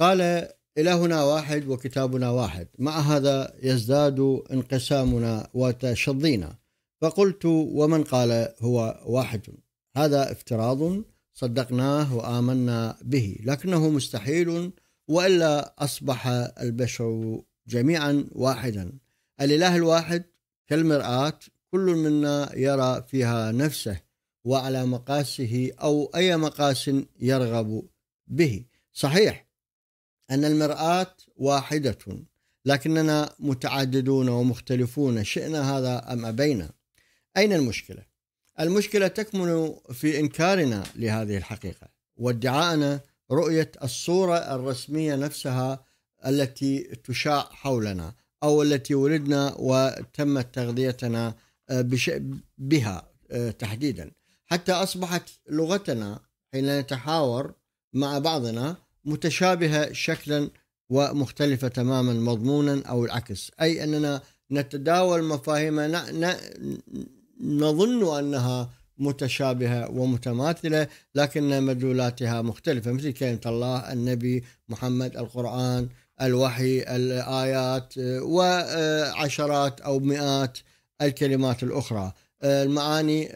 قال إلهنا واحد وكتابنا واحد مع هذا يزداد انقسامنا وتشظينا فقلت ومن قال هو واحد هذا افتراض صدقناه وآمنا به لكنه مستحيل وإلا أصبح البشر جميعا واحدا الإله الواحد كالمرآة كل منا يرى فيها نفسه وعلى مقاسه أو أي مقاس يرغب به صحيح أن المرآة واحدة لكننا متعددون ومختلفون شئنا هذا أم أبينا أين المشكلة؟ المشكلة تكمن في إنكارنا لهذه الحقيقة وادعائنا رؤية الصورة الرسمية نفسها التي تشاع حولنا أو التي ولدنا وتمت تغذيتنا آه، بها آه، تحديدا حتى أصبحت لغتنا حين نتحاور مع بعضنا متشابهه شكلا ومختلفه تماما مضمونا او العكس اي اننا نتداول مفاهيم نظن انها متشابهه ومتماثله لكن مدلولاتها مختلفه مثل كلمه الله، النبي، محمد، القران، الوحي، الايات وعشرات او مئات الكلمات الاخرى. المعاني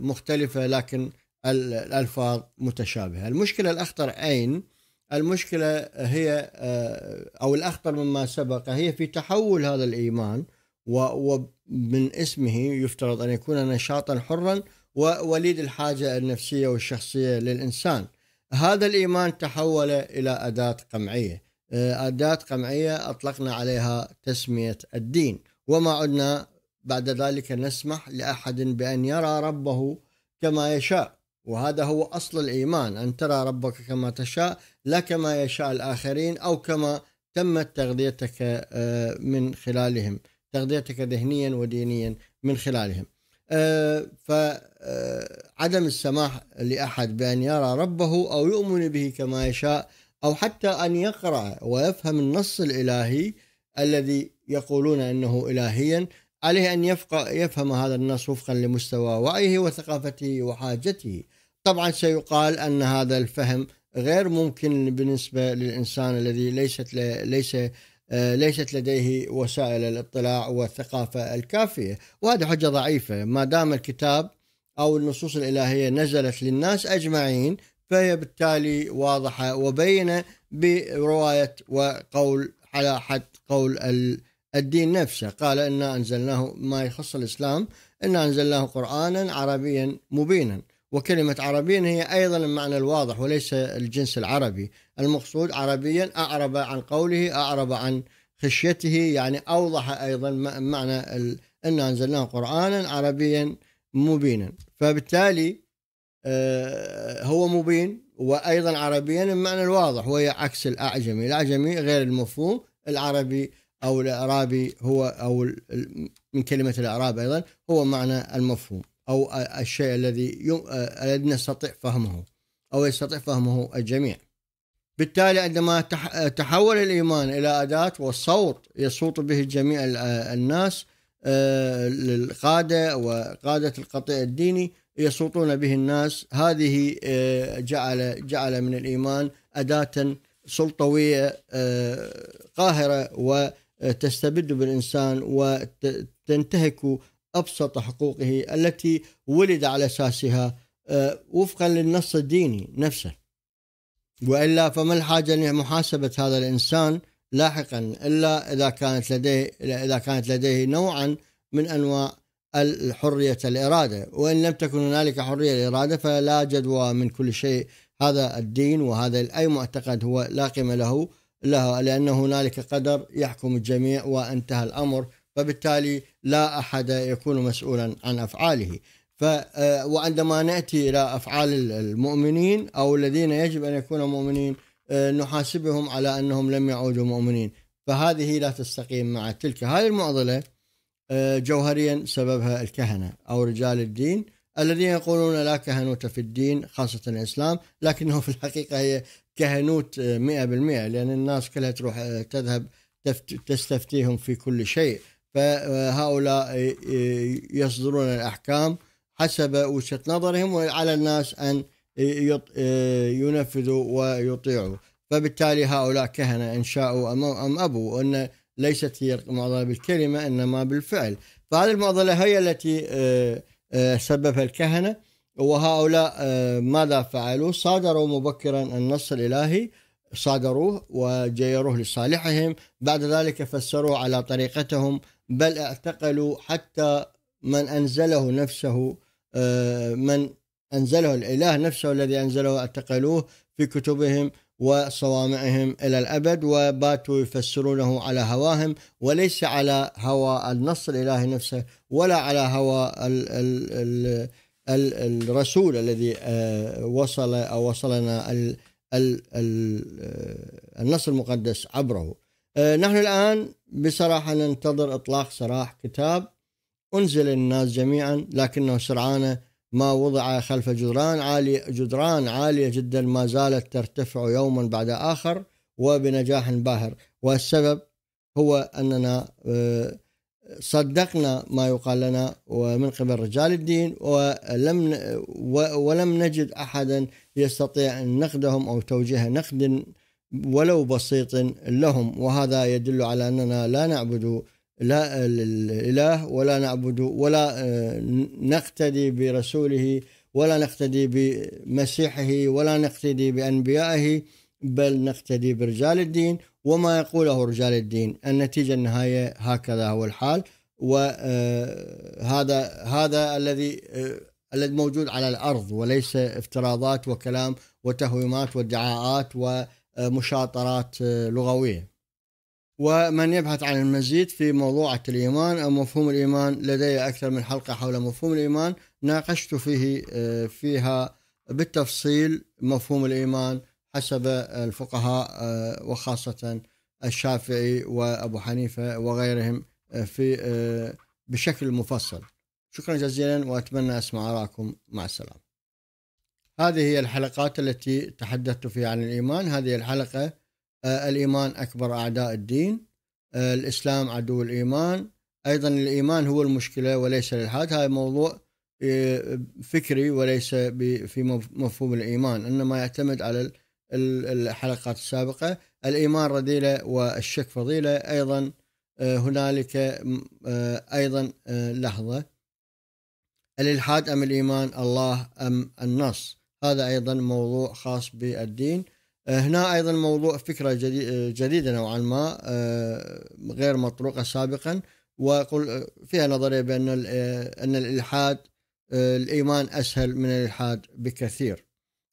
مختلفه لكن الالفاظ متشابهه. المشكله الاخطر اين؟ المشكله هي آه، او الاخطر مما سبق هي في تحول هذا الايمان ومن اسمه يفترض ان يكون نشاطا حرا ووليد الحاجه النفسيه والشخصيه للانسان. هذا الايمان تحول الى اداه قمعيه. آه، اداه قمعيه اطلقنا عليها تسميه الدين وما عدنا بعد ذلك نسمح لاحد بان يرى ربه كما يشاء وهذا هو أصل الإيمان أن ترى ربك كما تشاء لا كما يشاء الآخرين أو كما تمت تغذيتك آه، من خلالهم تغذيتك ذهنيا ودينيا من خلالهم آه، فعدم آه، السماح لأحد بأن يرى ربه أو يؤمن به كما يشاء أو حتى أن يقرأ ويفهم النص الإلهي الذي يقولون أنه إلهيا عليه أن يفهم هذا النص وفقا لمستوى وعيه وثقافته وحاجته طبعا سيقال أن هذا الفهم غير ممكن بالنسبة للإنسان الذي ليست ليس آه، ليست لديه وسائل الاطلاع والثقافة الكافية وهذه حجة ضعيفة ما دام الكتاب أو النصوص الإلهية نزلت للناس أجمعين فهي بالتالي واضحة وبينة برواية وقول على حد قول الدين نفسه قال إنا أنزلناه ما يخص الإسلام إنا أنزلناه قرآنا عربيا مبينا وكلمة عربيا هي أيضا المعنى الواضح وليس الجنس العربي المقصود عربيا أعرب عن قوله أعرب عن خشيته يعني أوضح أيضا معنى إنا أنزلناه قرآنا عربيا مبينا فبالتالي آه، هو مبين وأيضا عربيا المعنى الواضح وهي عكس الأعجمي الأعجمي غير المفهوم العربي او الاعرابي هو او من كلمه الاعراب ايضا هو معنى المفهوم او الشيء الذي يم... الذي نستطيع فهمه او يستطيع فهمه الجميع. بالتالي عندما تح... تحول الايمان الى اداه والصوت يصوت به جميع الناس آه، للقاده وقاده القطيع الديني يصوتون به الناس هذه آه، جعل جعل من الايمان اداه سلطويه آه، قاهره و تستبد بالإنسان وتنتهك أبسط حقوقه التي ولد على أساسها آه، وفقا للنص الديني نفسه وإلا فما الحاجة لمحاسبة هذا الإنسان لاحقا إلا إذا كانت لديه إذا كانت لديه نوعا من أنواع الحرية الإرادة وإن لم تكن هنالك حرية الإرادة فلا جدوى من كل شيء هذا الدين وهذا أي معتقد هو لا قيمة له لها لأن هنالك قدر يحكم الجميع وانتهى الأمر فبالتالي لا أحد يكون مسؤولا عن أفعاله ف آه، وعندما نأتي إلى أفعال المؤمنين أو الذين يجب أن يكونوا مؤمنين آه، نحاسبهم على أنهم لم يعودوا مؤمنين فهذه لا تستقيم مع تلك هذه المعضلة آه، جوهريا سببها الكهنة أو رجال الدين الذين يقولون لا كهنوت في الدين خاصة الإسلام لكنه في الحقيقة هي كهنوت 100% آه، لأن الناس كلها تروح آه، تذهب تستفتيهم في كل شيء فهؤلاء آه، يصدرون الأحكام حسب وجهة نظرهم وعلى الناس أن ينفذوا ويطيعوا فبالتالي هؤلاء كهنة إن شاءوا أم أبوا وأن ليست هي المعضلة بالكلمة إنما بالفعل فهذه المعضلة هي التي آه، سبب الكهنة وهؤلاء آه، ماذا فعلوا صادروا مبكرا النص الإلهي صادروه وجيروه لصالحهم بعد ذلك فسروه على طريقتهم بل اعتقلوا حتى من أنزله نفسه آه، من أنزله الإله نفسه الذي أنزله اعتقلوه في كتبهم وصوامعهم إلى الأبد وباتوا يفسرونه على هواهم وليس على هوى النص الإلهي نفسه ولا على هوى الـ الـ الـ الـ الرسول الذي آه، وصل أو وصلنا الـ ال ال آه، النص المقدس عبره آه، نحن الآن بصراحة ننتظر إطلاق سراح كتاب أنزل للناس جميعا لكنه سرعان ما وضع خلف جدران عالية جدران عالية جدا ما زالت ترتفع يوما بعد آخر وبنجاح باهر والسبب هو أننا آه، صدقنا ما يقال لنا ومن قبل رجال الدين ولم ولم نجد أحدا يستطيع نقدهم أو توجيه نقد ولو بسيط لهم وهذا يدل على أننا لا نعبد لا الاله ولا نعبد ولا آه، نقتدي برسوله ولا نقتدي بمسيحه ولا نقتدي بانبيائه بل نقتدي برجال الدين وما يقوله رجال الدين النتيجه النهايه هكذا هو الحال وهذا آه، هذا الذي آه، الذي موجود على الارض وليس افتراضات وكلام وتهويمات وادعاءات ومشاطرات لغويه ومن يبحث عن المزيد في موضوعة الإيمان أو مفهوم الإيمان لدي أكثر من حلقة حول مفهوم الإيمان ناقشت فيه آه، فيها بالتفصيل مفهوم الإيمان حسب الفقهاء آه، وخاصة الشافعي وأبو حنيفة وغيرهم آه، في بشكل مفصل شكرا جزيلا وأتمنى أسمع آراءكم مع السلامة هذه هي الحلقات التي تحدثت فيها عن الإيمان هذه الحلقة آه، الإيمان أكبر أعداء الدين آه، الإسلام عدو الإيمان أيضا الإيمان هو المشكلة وليس الإلحاد هذا موضوع آه، فكري وليس في مفهوم الإيمان إنما يعتمد على الحلقات السابقة الإيمان رذيلة والشك فضيلة أيضا هنالك أيضا لحظة الإلحاد أم الإيمان الله أم النص هذا أيضا موضوع خاص بالدين آه، هنا ايضا موضوع فكره آه، جديده نوعا ما آه، غير مطروقه سابقا وقل فيها نظريه بان ان الالحاد الايمان اسهل من الالحاد بكثير.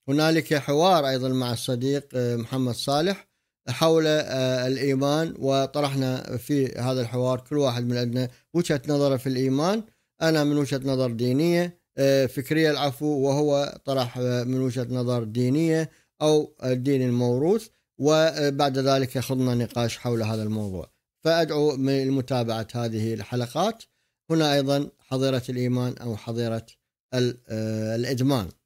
هنالك حوار ايضا مع الصديق محمد صالح حول الايمان وطرحنا في هذا الحوار كل واحد من عندنا وجهه نظره في الايمان انا من وجهه نظر دينيه فكريه العفو وهو طرح من وجهه نظر دينيه أو الدين الموروث وبعد ذلك يخضنا نقاش حول هذا الموضوع فأدعو من متابعة هذه الحلقات هنا أيضا حظيرة الإيمان أو حظيرة آه، الإدمان